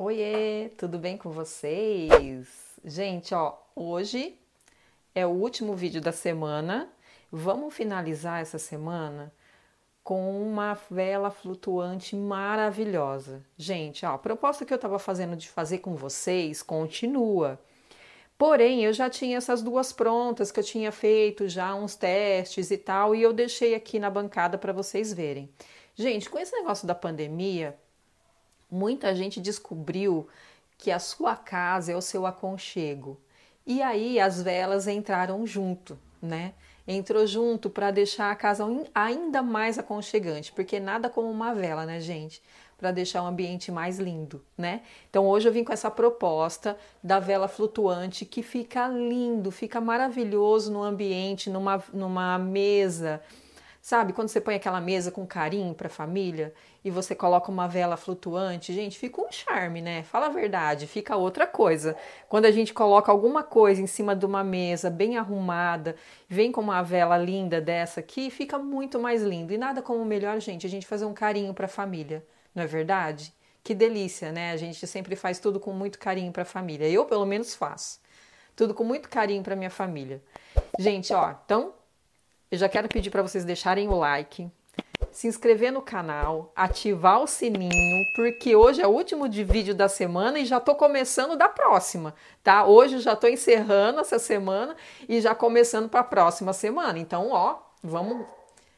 Oiê, tudo bem com vocês? Gente, ó, hoje é o último vídeo da semana. Vamos finalizar essa semana com uma vela flutuante maravilhosa. Gente, ó, a proposta que eu estava fazendo de fazer com vocês continua. Porém, eu já tinha essas duas prontas que eu tinha feito já uns testes e tal, e eu deixei aqui na bancada para vocês verem. Gente, com esse negócio da pandemia, Muita gente descobriu que a sua casa é o seu aconchego. E aí as velas entraram junto, né? Entrou junto para deixar a casa ainda mais aconchegante, porque nada como uma vela, né, gente? Para deixar o ambiente mais lindo, né? Então hoje eu vim com essa proposta da vela flutuante que fica lindo, fica maravilhoso no ambiente, numa, numa mesa, Sabe, quando você põe aquela mesa com carinho para a família e você coloca uma vela flutuante, gente, fica um charme, né? Fala a verdade, fica outra coisa. Quando a gente coloca alguma coisa em cima de uma mesa bem arrumada, vem com uma vela linda dessa aqui, fica muito mais lindo. E nada como melhor, gente, a gente fazer um carinho para a família, não é verdade? Que delícia, né? A gente sempre faz tudo com muito carinho para a família. Eu, pelo menos, faço. Tudo com muito carinho para minha família. Gente, ó, então eu já quero pedir para vocês deixarem o like, se inscrever no canal, ativar o sininho, porque hoje é o último de vídeo da semana e já tô começando da próxima, tá? Hoje já tô encerrando essa semana e já começando para a próxima semana. Então, ó, vamos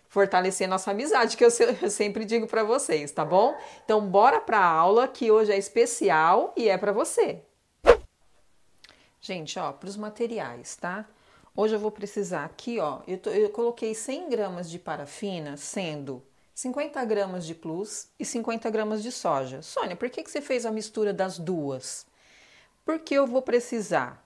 fortalecer nossa amizade, que eu, eu sempre digo para vocês, tá bom? Então, bora para a aula que hoje é especial e é para você. Gente, ó, para os materiais, tá? Hoje eu vou precisar aqui, ó, eu, tô, eu coloquei 100 gramas de parafina, sendo 50 gramas de plus e 50 gramas de soja. Sônia, por que, que você fez a mistura das duas? Porque eu vou precisar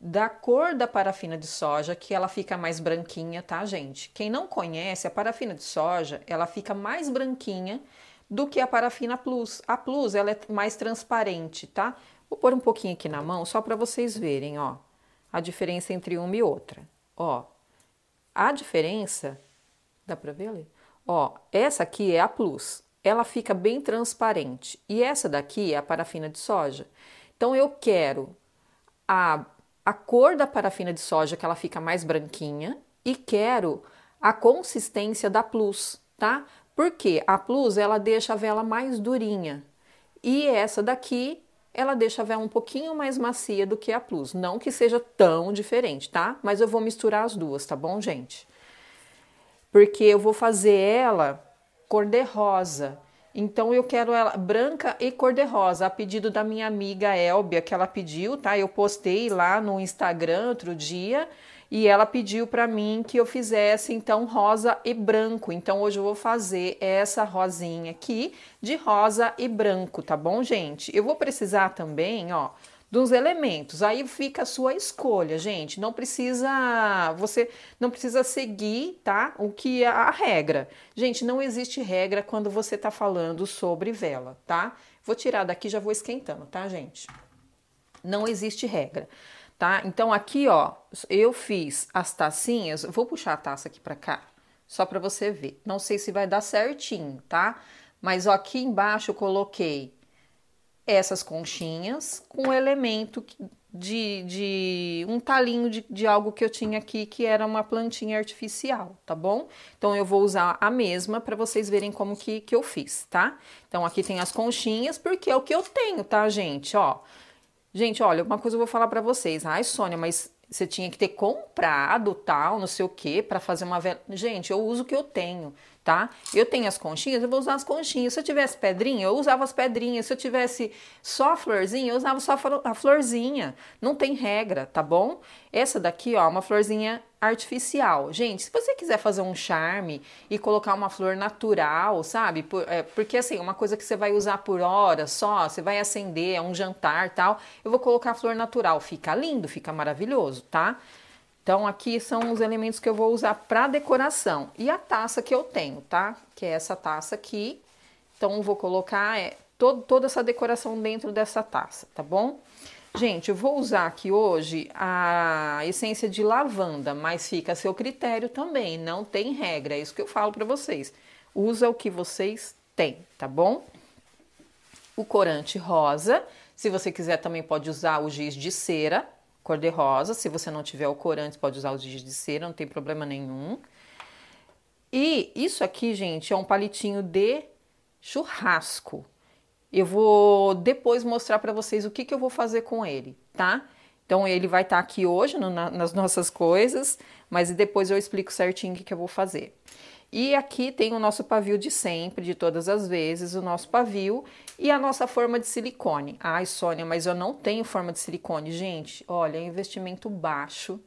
da cor da parafina de soja, que ela fica mais branquinha, tá, gente? Quem não conhece, a parafina de soja, ela fica mais branquinha do que a parafina plus. A plus, ela é mais transparente, tá? Vou pôr um pouquinho aqui na mão, só para vocês verem, ó a diferença entre uma e outra. Ó, a diferença, dá para ver ali? Ó, essa aqui é a plus, ela fica bem transparente. E essa daqui é a parafina de soja. Então eu quero a, a cor da parafina de soja, que ela fica mais branquinha, e quero a consistência da plus, tá? Porque a plus ela deixa a vela mais durinha. E essa daqui ela deixa a vela um pouquinho mais macia do que a Plus. Não que seja tão diferente, tá? Mas eu vou misturar as duas, tá bom, gente? Porque eu vou fazer ela cor de rosa. Então eu quero ela branca e cor de rosa, a pedido da minha amiga Elbia, que ela pediu, tá? Eu postei lá no Instagram outro dia e ela pediu para mim que eu fizesse então rosa e branco. Então hoje eu vou fazer essa rosinha aqui de rosa e branco, tá bom, gente? Eu vou precisar também, ó, dos elementos. Aí fica a sua escolha, gente. Não precisa você não precisa seguir, tá? O que é a regra. Gente, não existe regra quando você tá falando sobre vela, tá? Vou tirar daqui, já vou esquentando, tá, gente? Não existe regra tá? Então aqui, ó, eu fiz as tacinhas, vou puxar a taça aqui para cá, só para você ver. Não sei se vai dar certinho, tá? Mas ó, aqui embaixo eu coloquei essas conchinhas com elemento de, de um talinho de, de algo que eu tinha aqui que era uma plantinha artificial, tá bom? Então eu vou usar a mesma para vocês verem como que, que eu fiz, tá? Então aqui tem as conchinhas, porque é o que eu tenho, tá, gente? Ó, Gente, olha, uma coisa eu vou falar para vocês. Ai, Sônia, mas você tinha que ter comprado tal, não sei o que, para fazer uma vela. Gente, eu uso o que eu tenho, tá? Eu tenho as conchinhas, eu vou usar as conchinhas. Se eu tivesse pedrinha, eu usava as pedrinhas. Se eu tivesse só a florzinha, eu usava só a florzinha. Não tem regra, tá bom? Essa daqui, ó, é uma florzinha artificial. Gente, se você quiser fazer um charme e colocar uma flor natural, sabe? Por, é, porque assim, uma coisa que você vai usar por hora só, você vai acender, é um jantar tal. Eu vou colocar a flor natural. Fica lindo, fica maravilhoso, tá? Então, aqui são os elementos que eu vou usar para decoração. E a taça que eu tenho, tá? Que é essa taça aqui. Então, vou colocar é, todo, toda essa decoração dentro dessa taça, tá bom? Tá bom? Gente, eu vou usar aqui hoje a essência de lavanda, mas fica a seu critério também, não tem regra, é isso que eu falo para vocês. Usa o que vocês têm, tá bom? O corante rosa, se você quiser também pode usar o giz de cera, cor de rosa, se você não tiver o corante pode usar o giz de cera, não tem problema nenhum. E isso aqui, gente, é um palitinho de churrasco, eu vou depois mostrar para vocês o que, que eu vou fazer com ele, tá? Então ele vai estar tá aqui hoje no, na, nas nossas coisas, mas depois eu explico certinho o que, que eu vou fazer. E aqui tem o nosso pavio de sempre, de todas as vezes, o nosso pavio e a nossa forma de silicone. Ai, Sônia, mas eu não tenho forma de silicone, gente. Olha, é investimento baixo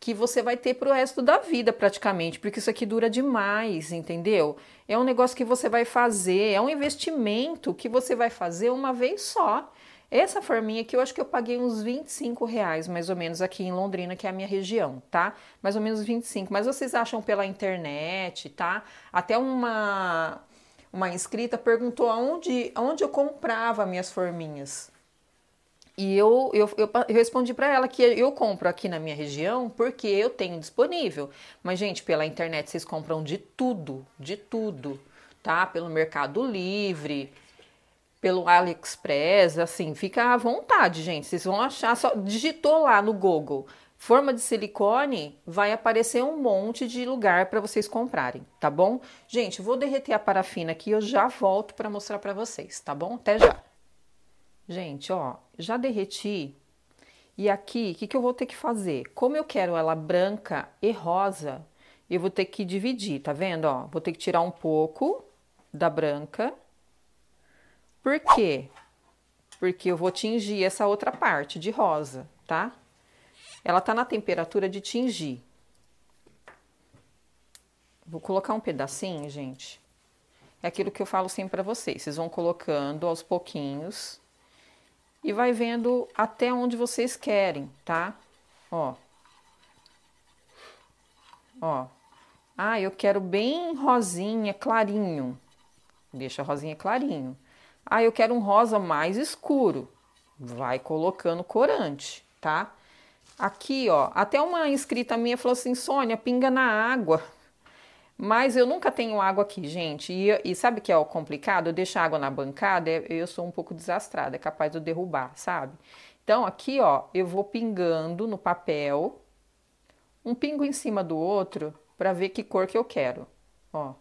que você vai ter para o resto da vida praticamente, porque isso aqui dura demais, entendeu? É um negócio que você vai fazer, é um investimento que você vai fazer uma vez só. Essa forminha aqui eu acho que eu paguei uns 25 reais, mais ou menos, aqui em Londrina, que é a minha região, tá? Mais ou menos 25. Mas vocês acham pela internet, tá? Até uma, uma inscrita perguntou aonde, aonde eu comprava minhas forminhas. E eu, eu, eu, eu respondi para ela que eu compro aqui na minha região porque eu tenho disponível. Mas, gente, pela internet vocês compram de tudo, de tudo, tá? Pelo Mercado Livre, pelo AliExpress, assim, fica à vontade, gente. Vocês vão achar, só digitou lá no Google forma de silicone, vai aparecer um monte de lugar para vocês comprarem, tá bom? Gente, vou derreter a parafina aqui, eu já volto para mostrar para vocês, tá bom? Até já. Gente, ó, já derreti. E aqui, o que, que eu vou ter que fazer? Como eu quero ela branca e rosa, eu vou ter que dividir, tá vendo? Ó, vou ter que tirar um pouco da branca. Por quê? Porque eu vou tingir essa outra parte de rosa, tá? Ela tá na temperatura de tingir. Vou colocar um pedacinho, gente. É aquilo que eu falo sempre para vocês. Vocês vão colocando aos pouquinhos e vai vendo até onde vocês querem, tá? Ó. Ó. Ah, eu quero bem rosinha, clarinho. Deixa a rosinha clarinho. Ah, eu quero um rosa mais escuro. Vai colocando corante, tá? Aqui, ó, até uma inscrita minha falou assim: Sônia, pinga na água. Mas eu nunca tenho água aqui, gente. E, e sabe que é o complicado? Eu deixo água na bancada, eu sou um pouco desastrada, é capaz de eu derrubar, sabe? Então aqui, ó, eu vou pingando no papel, um pingo em cima do outro, para ver que cor que eu quero, ó.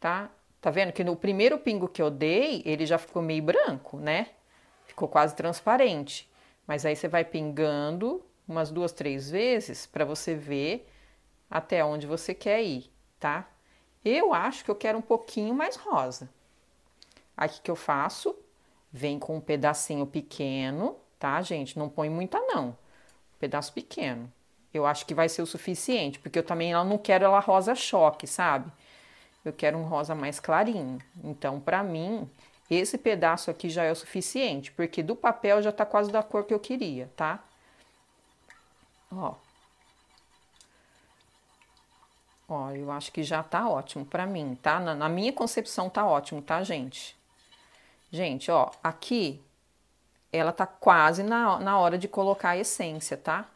Tá? Tá vendo que no primeiro pingo que eu dei, ele já ficou meio branco, né? Ficou quase transparente. Mas aí você vai pingando umas duas, três vezes para você ver até onde você quer ir, tá? Eu acho que eu quero um pouquinho mais rosa. Aqui que, eu faço? Vem com um pedacinho pequeno, tá, gente? Não põe muita, não. Um pedaço pequeno. Eu acho que vai ser o suficiente, porque eu também não quero ela rosa choque, sabe? Eu quero um rosa mais clarinho. Então, pra mim, esse pedaço aqui já é o suficiente, porque do papel já tá quase da cor que eu queria, tá? Ó. Ó, eu acho que já tá ótimo para mim, tá? Na, na, minha concepção tá ótimo, tá, gente? Gente, ó, aqui ela tá quase na, na hora de colocar a essência, tá?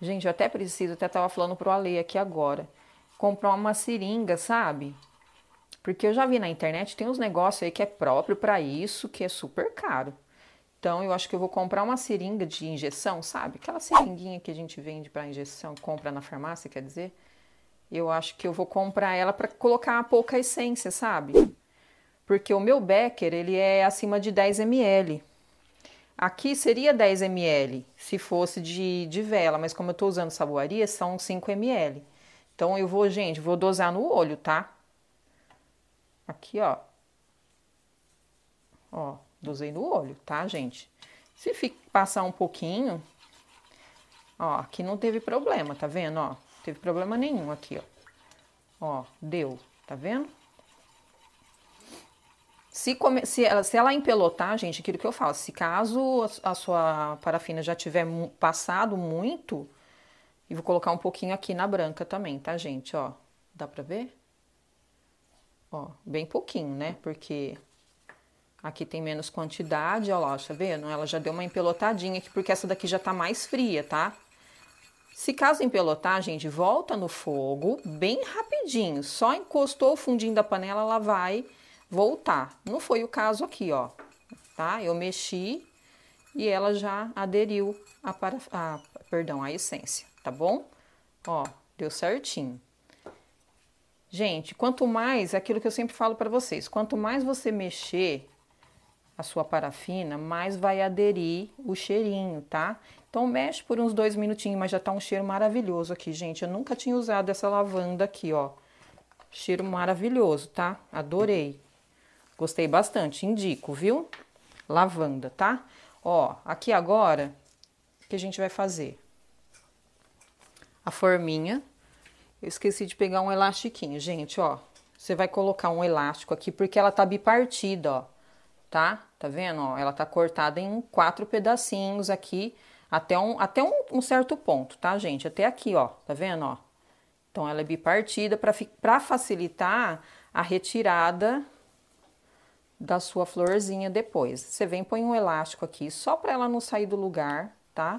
Gente, eu até preciso, até tava falando pro Ale aqui agora, comprar uma seringa, sabe? Porque eu já vi na internet, tem uns negócios aí que é próprio para isso, que é super caro. Então, eu acho que eu vou comprar uma seringa de injeção, sabe? Aquela seringuinha que a gente vende para injeção, compra na farmácia, quer dizer? Eu acho que eu vou comprar ela para colocar pouca essência, sabe? Porque o meu Becker, ele é acima de 10 ml. Aqui seria 10 ml, se fosse de, de vela, mas como eu estou usando saboaria, são 5 ml. Então eu vou, gente, vou dosar no olho, tá? Aqui, ó. Ó, dosei no olho, tá, gente? Se fica, passar um pouquinho, ó, aqui não teve problema, tá vendo, ó? teve problema nenhum aqui, ó. Ó, deu, tá vendo? Se, come, se, ela, se ela empelotar, gente, aquilo que eu falo, se caso a, a sua parafina já tiver passado muito, e vou colocar um pouquinho aqui na branca também, tá, gente? Ó, dá pra ver? Ó, bem pouquinho, né? Porque aqui tem menos quantidade, ó lá, tá vendo? Ela já deu uma empelotadinha aqui, porque essa daqui já tá mais fria, tá? Se caso em pelotagem, de volta no fogo, bem rapidinho. Só encostou o fundinho da panela, ela vai voltar. Não foi o caso aqui, ó. Tá? Eu mexi e ela já aderiu a, para, a, perdão, a essência, tá bom? Ó, deu certinho. Gente, quanto mais, é aquilo que eu sempre falo para vocês, quanto mais você mexer a sua parafina, mais vai aderir o cheirinho, tá? Então mexe por uns dois minutinhos, mas já tá um cheiro maravilhoso aqui, gente. Eu nunca tinha usado essa lavanda aqui, ó. Cheiro maravilhoso, tá? Adorei. Gostei bastante, indico, viu? Lavanda, tá? Ó, aqui agora, o que a gente vai fazer? A forminha. Eu esqueci de pegar um elastiquinho, gente, ó. Você vai colocar um elástico aqui, porque ela tá bipartida, ó. Tá? Tá vendo, ó? Ela tá cortada em quatro pedacinhos aqui. Aqui até um, até um, um certo ponto, tá, gente? Até aqui, ó. Tá vendo, ó? Então, ela é bipartida para facilitar a retirada da sua florzinha depois. Você vem põe um elástico aqui só para ela não sair do lugar, tá?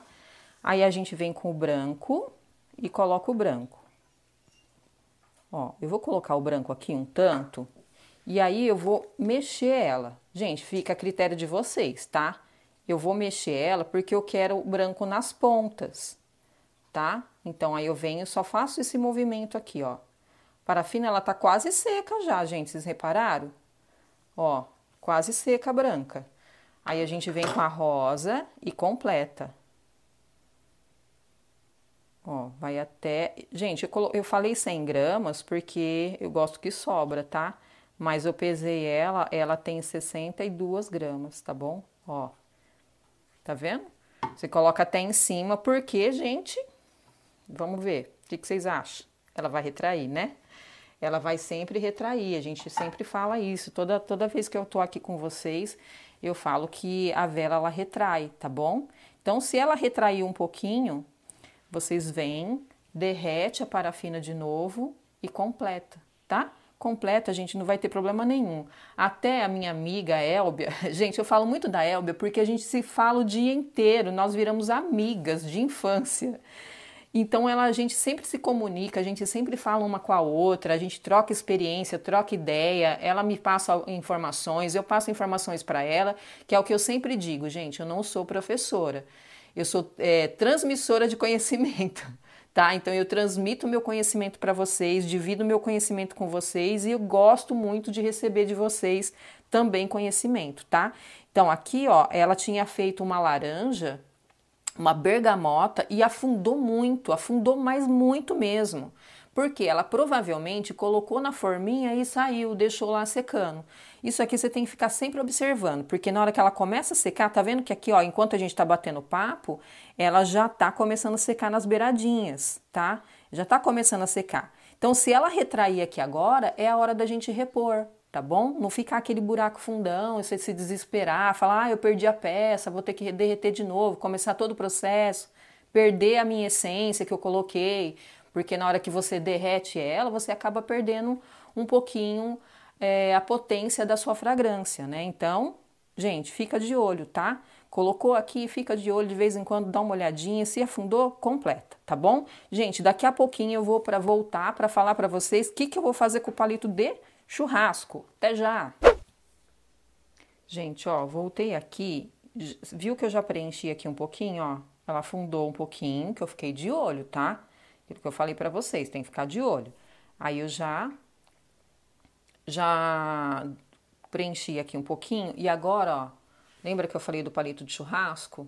Aí a gente vem com o branco e coloca o branco. Ó, eu vou colocar o branco aqui um tanto e aí eu vou mexer ela. Gente, fica a critério de vocês, tá? eu vou mexer ela porque eu quero o branco nas pontas, tá? Então, aí eu venho só faço esse movimento aqui, ó. Parafina, ela tá quase seca já, gente, vocês repararam? Ó, quase seca a branca. Aí a gente vem com a rosa e completa. Ó, vai até... Gente, eu, colo... eu falei 100 gramas porque eu gosto que sobra, tá? Mas eu pesei ela, ela tem 62 gramas, tá bom? Ó. Tá vendo? Você coloca até em cima, porque, gente, vamos ver. O que, que vocês acham? Ela vai retrair, né? Ela vai sempre retrair, a gente sempre fala isso. Toda, toda vez que eu tô aqui com vocês, eu falo que a vela, ela retrai, tá bom? Então, se ela retrair um pouquinho, vocês vêm, derrete a parafina de novo e completa, tá? completa, gente, não vai ter problema nenhum. Até a minha amiga Elbia, gente, eu falo muito da Elbia porque a gente se fala o dia inteiro, nós viramos amigas de infância. Então ela, a gente sempre se comunica, a gente sempre fala uma com a outra, a gente troca experiência, troca ideia, ela me passa informações, eu passo informações para ela, que é o que eu sempre digo, gente, eu não sou professora, eu sou é, transmissora de conhecimento tá? Então eu transmito meu conhecimento para vocês, divido meu conhecimento com vocês e eu gosto muito de receber de vocês também conhecimento, tá? Então aqui, ó, ela tinha feito uma laranja, uma bergamota e afundou muito, afundou mais muito mesmo porque ela provavelmente colocou na forminha e saiu, deixou lá secando. Isso aqui você tem que ficar sempre observando, porque na hora que ela começa a secar, tá vendo que aqui, ó, enquanto a gente tá batendo papo, ela já tá começando a secar nas beiradinhas, tá? Já tá começando a secar. Então, se ela retrair aqui agora, é a hora da gente repor, tá bom? Não ficar aquele buraco fundão, você se desesperar, falar, ah, eu perdi a peça, vou ter que derreter de novo, começar todo o processo, perder a minha essência que eu coloquei, porque na hora que você derrete ela, você acaba perdendo um pouquinho é, a potência da sua fragrância, né? Então, gente, fica de olho, tá? Colocou aqui, fica de olho de vez em quando, dá uma olhadinha, se afundou, completa, tá bom? Gente, daqui a pouquinho eu vou para voltar para falar para vocês o que, que eu vou fazer com o palito de churrasco. Até já! Gente, ó, voltei aqui, viu que eu já preenchi aqui um pouquinho, ó? Ela afundou um pouquinho, que eu fiquei de olho, tá? Aquilo que eu falei para vocês, tem que ficar de olho. Aí eu já já preenchi aqui um pouquinho e agora, ó, lembra que eu falei do palito de churrasco?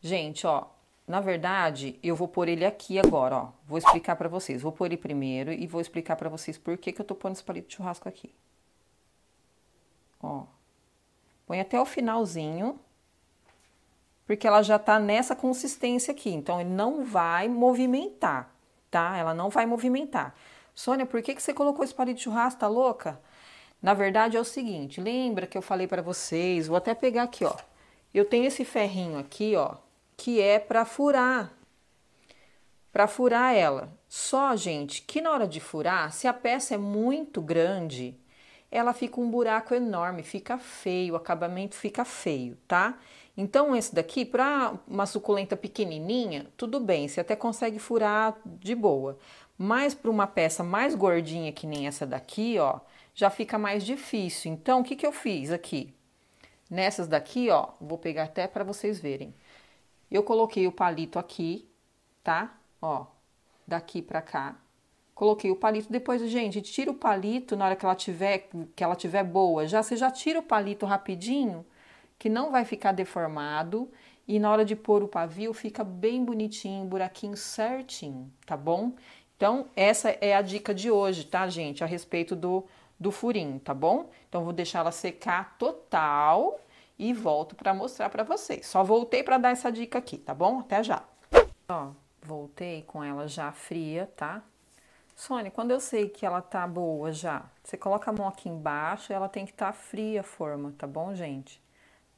Gente, ó, na verdade, eu vou pôr ele aqui agora, ó. Vou explicar para vocês. Vou pôr ele primeiro e vou explicar para vocês por que que eu tô pondo esse palito de churrasco aqui. Ó. Põe até o finalzinho porque ela já está nessa consistência aqui. Então, ele não vai movimentar, tá? Ela não vai movimentar. Sônia, por que, que você colocou esse palito de churrasco? Tá louca? Na verdade, é o seguinte: lembra que eu falei para vocês? Vou até pegar aqui, ó. Eu tenho esse ferrinho aqui, ó, que é para furar, para furar ela. Só, gente, que na hora de furar, se a peça é muito grande, ela fica um buraco enorme, fica feio, o acabamento fica feio, tá? Então, esse daqui, para uma suculenta pequenininha, tudo bem, você até consegue furar de boa. Mas para uma peça mais gordinha, que nem essa daqui, ó, já fica mais difícil. Então, o que, que eu fiz aqui? Nessas daqui, ó, vou pegar até para vocês verem. Eu coloquei o palito aqui, tá? Ó, daqui para cá. Coloquei o palito, depois, gente, tira o palito na hora que ela tiver, que ela tiver boa, já você já tira o palito rapidinho que não vai ficar deformado e na hora de pôr o pavio fica bem bonitinho, buraquinho certinho, tá bom? Então, essa é a dica de hoje, tá, gente? A respeito do, do furinho, tá bom? Então, vou deixar ela secar total e volto para mostrar para vocês. Só voltei para dar essa dica aqui, tá bom? Até já. Ó, voltei com ela já fria, tá? Sônia, quando eu sei que ela tá boa já, você coloca a mão aqui embaixo, ela tem que estar tá fria a forma, tá bom, gente?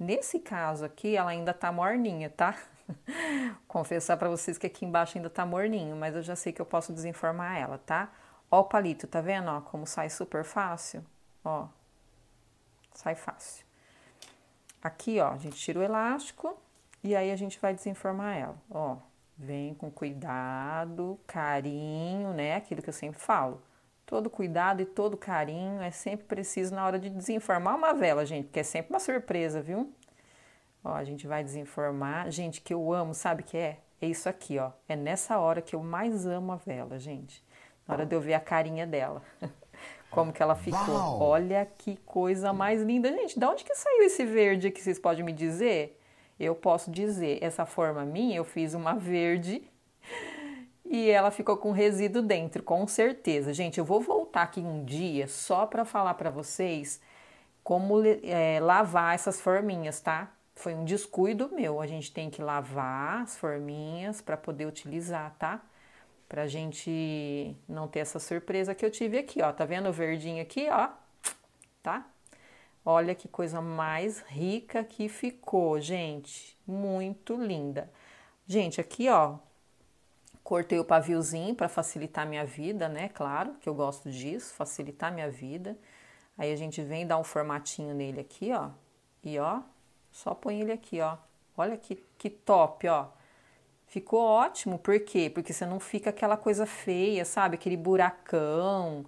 Nesse caso aqui, ela ainda tá morninha, tá? Confessar para vocês que aqui embaixo ainda tá morninho, mas eu já sei que eu posso desenformar ela, tá? Ó o palito, tá vendo? Ó, como sai super fácil. Ó, sai fácil. Aqui, ó, a gente tira o elástico e aí a gente vai desenformar ela, ó. Vem com cuidado, carinho, né? Aquilo que eu sempre falo todo cuidado e todo carinho é sempre preciso na hora de desenformar uma vela, gente, porque é sempre uma surpresa, viu? Ó, a gente vai desenformar. Gente, que eu amo, sabe que é? É isso aqui, ó. É nessa hora que eu mais amo a vela, gente. Na hora de eu ver a carinha dela. Como que ela ficou. Uau! Olha que coisa mais linda. Gente, de onde que saiu esse verde que vocês podem me dizer? Eu posso dizer, essa forma minha, eu fiz uma verde e ela ficou com resíduo dentro, com certeza. Gente, eu vou voltar aqui um dia só para falar para vocês como é, lavar essas forminhas, tá? Foi um descuido meu. A gente tem que lavar as forminhas para poder utilizar, tá? Pra gente não ter essa surpresa que eu tive aqui, ó. Tá vendo o verdinho aqui, ó? Tá? Olha que coisa mais rica que ficou, gente. Muito linda. Gente, aqui, ó, Cortei o paviozinho para facilitar minha vida, né? Claro que eu gosto disso, facilitar minha vida. Aí a gente vem dar um formatinho nele aqui, ó. E ó, só põe ele aqui, ó. Olha que, que top, ó. Ficou ótimo, por quê? Porque você não fica aquela coisa feia, sabe? Aquele buracão.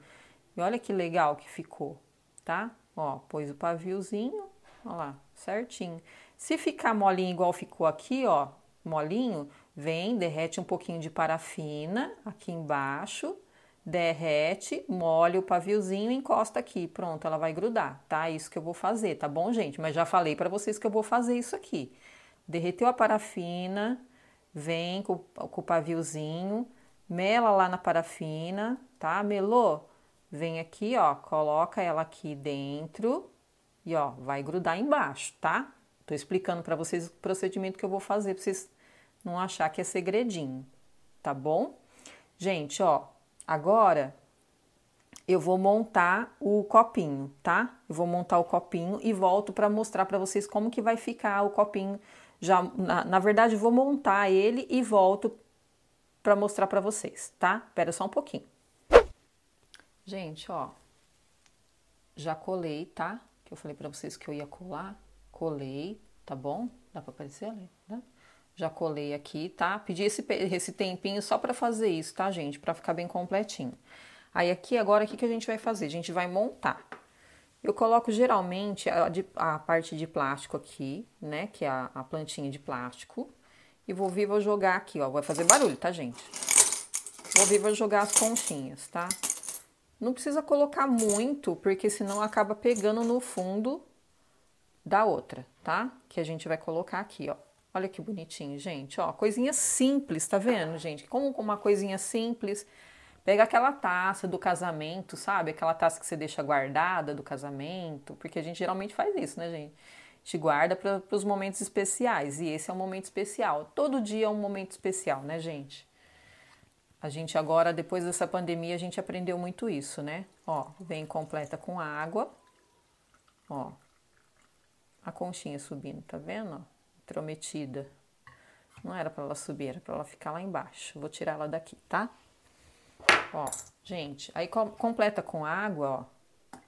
E olha que legal que ficou, tá? Ó, pôs o paviozinho, ó lá, certinho. Se ficar molinho igual ficou aqui, ó, molinho, Vem, derrete um pouquinho de parafina aqui embaixo, derrete, molha o paviozinho e encosta aqui. Pronto, ela vai grudar, tá? É isso que eu vou fazer, tá bom, gente? Mas já falei para vocês que eu vou fazer isso aqui. Derreteu a parafina, vem com, com, o paviozinho, mela lá na parafina, tá? Melou? Vem aqui, ó, coloca ela aqui dentro e ó, vai grudar embaixo, tá? Tô explicando para vocês o procedimento que eu vou fazer para vocês não achar que é segredinho, tá bom? Gente, ó, agora eu vou montar o copinho, tá? Eu vou montar o copinho e volto para mostrar para vocês como que vai ficar o copinho. Já, na, na verdade, vou montar ele e volto para mostrar para vocês, tá? Espera só um pouquinho. Gente, ó, já colei, tá? Que eu falei para vocês que eu ia colar, colei, tá bom? Dá para aparecer ali? Já colei aqui, tá? Pedi esse, esse tempinho só para fazer isso, tá, gente? Para ficar bem completinho. Aí aqui agora o que, que a gente vai fazer? A gente vai montar. Eu coloco geralmente a, a parte de plástico aqui, né? Que é a, a plantinha de plástico. E vou vir, vou jogar aqui, ó. Vai fazer barulho, tá, gente? Vou vir, vou jogar as conchinhas, tá? Não precisa colocar muito, porque senão acaba pegando no fundo da outra, tá? Que a gente vai colocar aqui, ó. Olha que bonitinho, gente. Ó, coisinha simples, tá vendo, gente? Como com uma coisinha simples. Pega aquela taça do casamento, sabe? Aquela taça que você deixa guardada do casamento, porque a gente geralmente faz isso, né, gente? A gente guarda para os momentos especiais e esse é um momento especial. Todo dia é um momento especial, né, gente? A gente agora, depois dessa pandemia, a gente aprendeu muito isso, né? Ó, vem completa com água. Ó, a conchinha subindo, tá vendo? intrometida. Não era para ela subir, era para ela ficar lá embaixo. Vou tirar ela daqui, tá? Ó, gente, aí com, completa com água, ó,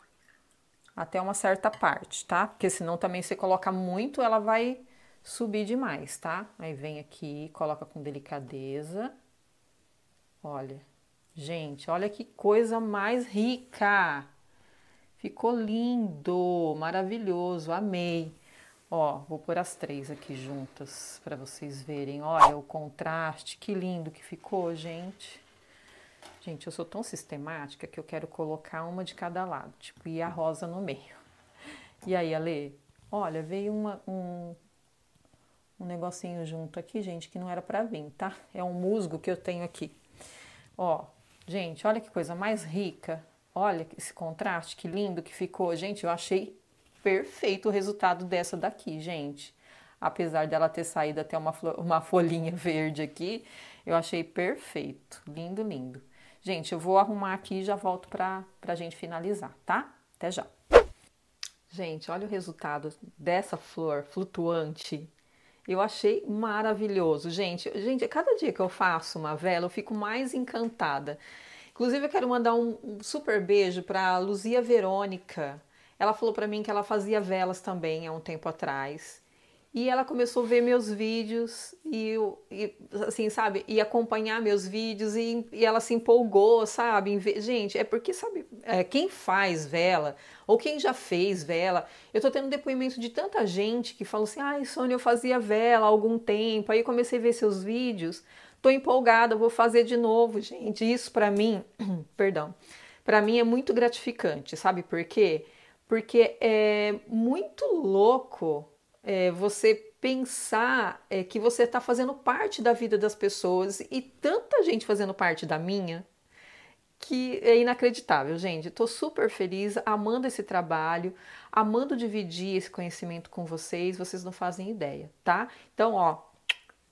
até uma certa parte, tá? Porque senão também você coloca muito, ela vai subir demais, tá? Aí vem aqui, coloca com delicadeza. Olha, gente, olha que coisa mais rica! Ficou lindo, maravilhoso, amei. Ó, vou pôr as três aqui juntas para vocês verem. Olha o contraste, que lindo que ficou, gente. Gente, eu sou tão sistemática que eu quero colocar uma de cada lado, tipo, e a rosa no meio. E aí, Ale, olha, veio uma, um, um negocinho junto aqui, gente, que não era para vir, tá? É um musgo que eu tenho aqui. Ó, gente, olha que coisa mais rica. Olha esse contraste, que lindo que ficou. Gente, eu achei perfeito o resultado dessa daqui, gente. Apesar dela ter saído até uma, uma folhinha verde aqui, eu achei perfeito. Lindo, lindo. Gente, eu vou arrumar aqui e já volto para a gente finalizar, tá? Até já. Gente, olha o resultado dessa flor flutuante. Eu achei maravilhoso, gente. Gente, cada dia que eu faço uma vela, eu fico mais encantada. Inclusive, eu quero mandar um super beijo para Luzia Verônica, ela falou para mim que ela fazia velas também há um tempo atrás. E ela começou a ver meus vídeos e, e assim, sabe, e acompanhar meus vídeos e, e ela se empolgou, sabe? Gente, é porque, sabe, é, quem faz vela ou quem já fez vela, eu tô tendo depoimento de tanta gente que falou assim: ai, Sônia, eu fazia vela há algum tempo, aí comecei a ver seus vídeos, tô empolgada, vou fazer de novo, gente. Isso para mim, perdão, para mim é muito gratificante, sabe por quê? porque é muito louco é, você pensar é, que você está fazendo parte da vida das pessoas e tanta gente fazendo parte da minha que é inacreditável, gente. Estou super feliz, amando esse trabalho, amando dividir esse conhecimento com vocês. Vocês não fazem ideia, tá? Então, ó,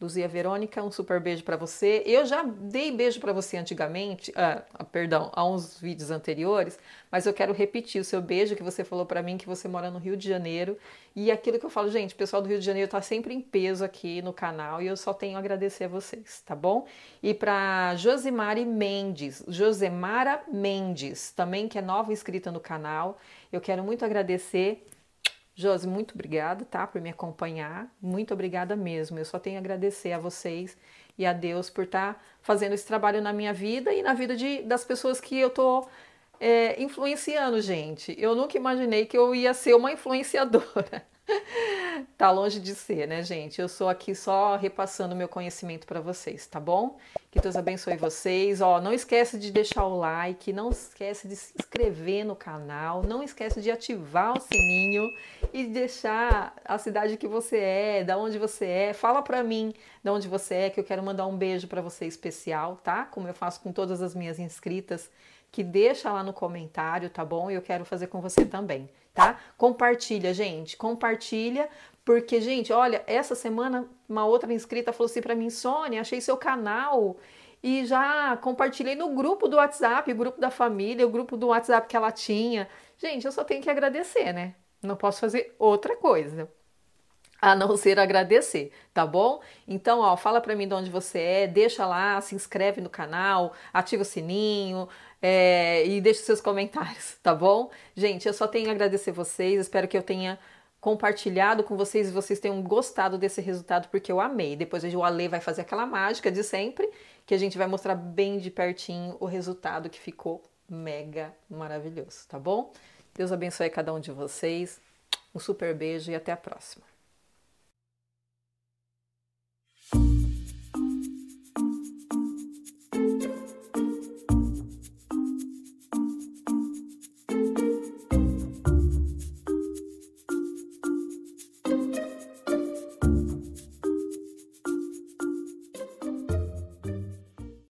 Luzia Verônica, um super beijo para você. Eu já dei beijo para você antigamente, ah, ah, perdão, há uns vídeos anteriores, mas eu quero repetir o seu beijo que você falou para mim que você mora no Rio de Janeiro. E aquilo que eu falo, gente, o pessoal do Rio de Janeiro tá sempre em peso aqui no canal e eu só tenho a agradecer a vocês, tá bom? E para Josimari Mendes, Josemara Mendes, também que é nova inscrita no canal, eu quero muito agradecer Josi, muito obrigada, tá, por me acompanhar. Muito obrigada mesmo. Eu só tenho a agradecer a vocês e a Deus por estar tá fazendo esse trabalho na minha vida e na vida de, das pessoas que eu tô é, influenciando, gente. Eu nunca imaginei que eu ia ser uma influenciadora. tá longe de ser, né, gente? Eu sou aqui só repassando meu conhecimento para vocês, tá bom? Que Deus abençoe vocês. Ó, não esquece de deixar o like, não esquece de se inscrever no canal, não esquece de ativar o sininho e deixar a cidade que você é, da onde você é. Fala para mim de onde você é, que eu quero mandar um beijo para você especial, tá? Como eu faço com todas as minhas inscritas, que deixa lá no comentário, tá bom? E eu quero fazer com você também tá? Compartilha, gente, compartilha, porque, gente, olha, essa semana uma outra inscrita falou assim para mim, Sônia, achei seu canal e já compartilhei no grupo do WhatsApp, o grupo da família, o grupo do WhatsApp que ela tinha. Gente, eu só tenho que agradecer, né? Não posso fazer outra coisa a não ser agradecer, tá bom? Então, ó, fala para mim de onde você é, deixa lá, se inscreve no canal, ativa o sininho é, e deixa seus comentários, tá bom? Gente, eu só tenho a agradecer vocês, espero que eu tenha compartilhado com vocês e vocês tenham gostado desse resultado, porque eu amei. Depois o Ale vai fazer aquela mágica de sempre, que a gente vai mostrar bem de pertinho o resultado que ficou mega maravilhoso, tá bom? Deus abençoe cada um de vocês, um super beijo e até a próxima.